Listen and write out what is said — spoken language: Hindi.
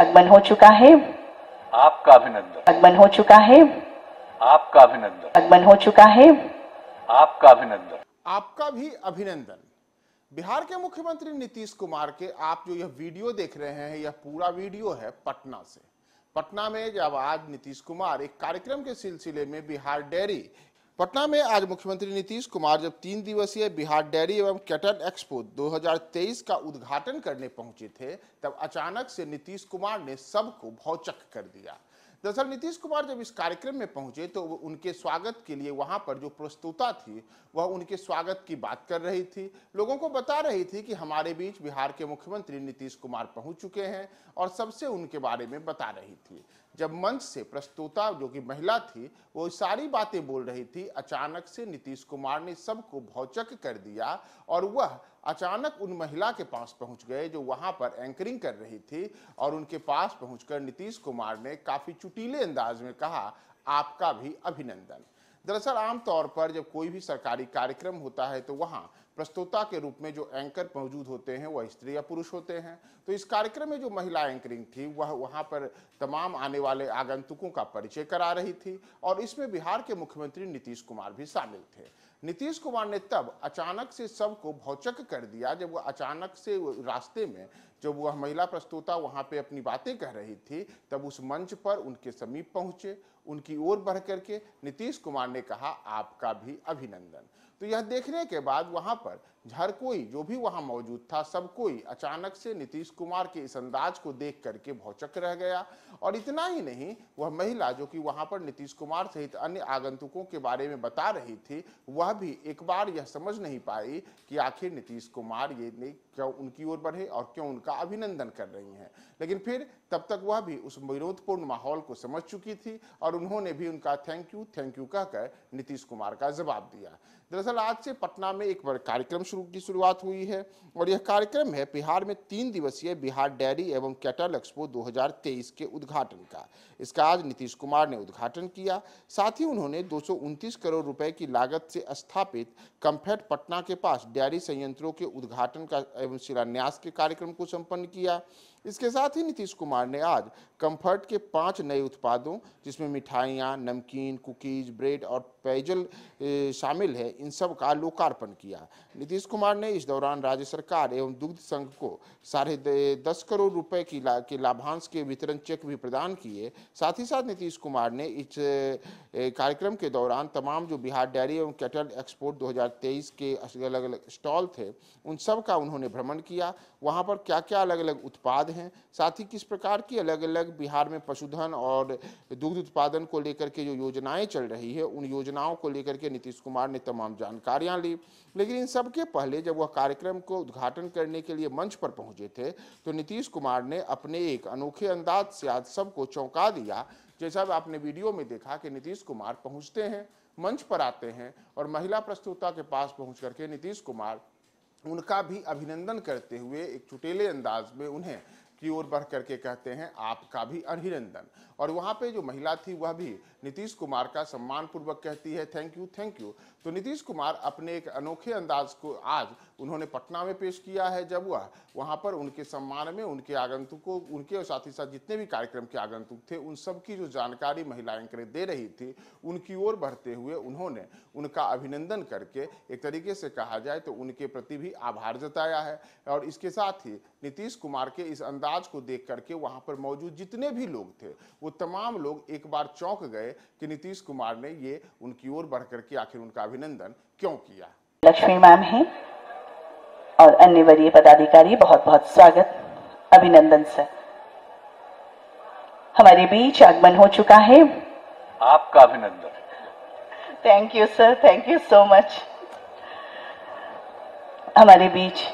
आगमन हो चुका है आपका अभिनंदन आगमन हो चुका है आपका अभिनंदन आगमन हो चुका है आपका अभिनंदन आपका भी अभिनंदन बिहार के मुख्यमंत्री नीतीश कुमार के आप जो यह वीडियो देख रहे हैं यह पूरा वीडियो है पटना से पटना में जब आज नीतीश कुमार एक कार्यक्रम के सिलसिले में बिहार डेयरी पटना में आज मुख्यमंत्री नीतीश कुमार जब तीन दिवसीय बिहार डेयरी एवं कैटल एक्सपो 2023 का उद्घाटन करने पहुंचे थे तब अचानक से नीतीश कुमार ने सबको भौचक कर दिया दरअसल नीतीश कुमार जब इस कार्यक्रम में पहुंचे तो उनके स्वागत के लिए वहां पर जो प्रस्तुता थी वह उनके स्वागत की बात कर रही थी लोगों को बता रही थी कि हमारे बीच बिहार के मुख्यमंत्री नीतीश कुमार पहुंच चुके हैं और सबसे उनके बारे में बता रही थी जब मंच से प्रस्तुता जो कि महिला थी वो सारी बातें बोल रही थी अचानक से नीतीश कुमार ने सबको भौचक कर दिया और वह अचानक उन महिला के पास पहुंच गए जो वहां पर एंकरिंग कर रही थी और उनके पास पहुंचकर नीतीश कुमार ने काफ़ी चुटीले अंदाज में कहा आपका भी अभिनंदन दरअसल आमतौर पर जब कोई भी सरकारी कार्यक्रम होता है तो वहाँ प्रस्तुता के रूप में जो एंकर मौजूद होते हैं वह स्त्री या पुरुष होते हैं तो इस कार्यक्रम में जो महिला एंकरिंग थी वह वहाँ पर तमाम आने वाले आगंतुकों का परिचय करा रही थी और इसमें बिहार के मुख्यमंत्री नीतीश कुमार भी शामिल थे नीतीश कुमार ने तब अचानक से सबको भौचक कर दिया जब वह अचानक से रास्ते में जब वह महिला प्रस्तुता वहाँ पे अपनी बातें कह रही थी तब उस मंच पर उनके समीप पहुँचे उनकी ओर बढ़ करके नीतीश कुमार ने कहा आपका भी अभिनंदन तो यह देखने के बाद वहां पर हर कोई जो भी वहां मौजूद था सब कोई अचानक से नीतीश कुमार के इस अंदाज को देख करके भौचक रह गया और इतना ही नहीं वह महिला जो कि वहां पर नीतीश कुमार सहित अन्य आगंतुकों के बारे में बता रही थी वह भी एक बार यह समझ नहीं पाई कि आखिर नीतीश कुमार ये क्यों उनकी ओर बढ़े और क्यों उनका अभिनंदन कर रही हैं लेकिन फिर तब तक वह भी उस विरोधपूर्ण माहौल को समझ चुकी थी और उन्होंने भी उनका थैंक यू थैंक यू कहकर नीतीश कुमार का जवाब दिया दरअसल दरअसल आज से पटना में एक कार्यक्रम शुरू की शुरुआत हुई है और यह कार्यक्रम है बिहार में तीन दिवसीय बिहार डेयरी एवं कैटल एक्सपो 2023 के उद्घाटन का इसका आज नीतीश कुमार ने उद्घाटन किया साथ ही उन्होंने दो करोड़ रुपए की लागत से स्थापित कम्फेट पटना के पास डेयरी संयंत्रों के उद्घाटन का एवं शिलान्यास के कार्यक्रम को सम्पन्न किया इसके साथ ही नीतीश कुमार ने आज कंफर्ट के पांच नए उत्पादों जिसमें मिठाइयाँ नमकीन कुकीज ब्रेड और पेयजल शामिल है इन सब का लोकार्पण किया नीतीश कुमार ने इस दौरान राज्य सरकार एवं दुग्ध संघ को साढ़े दस करोड़ रुपए की ला, के लाभांश के वितरण चेक भी प्रदान किए साथ ही साथ नीतीश कुमार ने इस कार्यक्रम के दौरान तमाम जो बिहार डेयरी एवं कैटल एक्सपोर्ट 2023 के अलग अलग स्टॉल थे उन सब का उन्होंने भ्रमण किया वहाँ पर क्या क्या अलग अलग उत्पाद हैं साथ ही किस प्रकार की अलग अलग बिहार में पशुधन और दुग्ध उत्पादन को लेकर के जो योजनाएं चल रही है उन योजनाओं को लेकर के नीतीश कुमार ने तमाम जानकारियां ली लेकिन इन सबके पहले जब वह कार्यक्रम को उद्घाटन करने के लिए मंच पर पहुंचे थे तो नीतीश कुमार ने अपने एक अनोखे अंदाज से आज सबको चौंका दिया जैसा आपने वीडियो में देखा कि नीतीश कुमार पहुँचते हैं मंच पर आते हैं और महिला प्रस्तुता के पास पहुँच करके नीतीश कुमार उनका भी अभिनंदन करते हुए एक चुटेले अंदाज में उन्हें की ओर बढ़ करके कहते हैं आपका भी अभिनंदन और वहाँ पे जो महिला थी वह भी नीतीश कुमार का सम्मान पूर्वक कहती है थैंक यू थैंक यू तो नीतीश कुमार अपने एक अनोखे अंदाज को आज उन्होंने पटना में पेश किया है जब वह वहाँ पर उनके सम्मान में उनके आगंतुकों उनके और साथ ही साथ जितने भी कार्यक्रम के आगंतुक थे उन सब की जो जानकारी महिला एंकरें दे रही थी उनकी ओर बढ़ते हुए उन्होंने उनका अभिनंदन करके एक तरीके से कहा जाए तो उनके प्रति भी आभार जताया है और इसके साथ ही नीतीश कुमार के इस अंदाज को देख करके वहां पर मौजूद जितने भी लोग थे वो तमाम लोग एक बार चौंक गए कि नीतीश कुमार ने ये उनकी ओर बढ़ करके आखिर उनका अभिनंदन क्यों किया लक्ष्मी मैम है और अन्य वरीय पदाधिकारी बहुत बहुत स्वागत अभिनंदन सर हमारे बीच आगमन हो चुका है आपका अभिनंदन thank you sir thank you so much हमारे बीच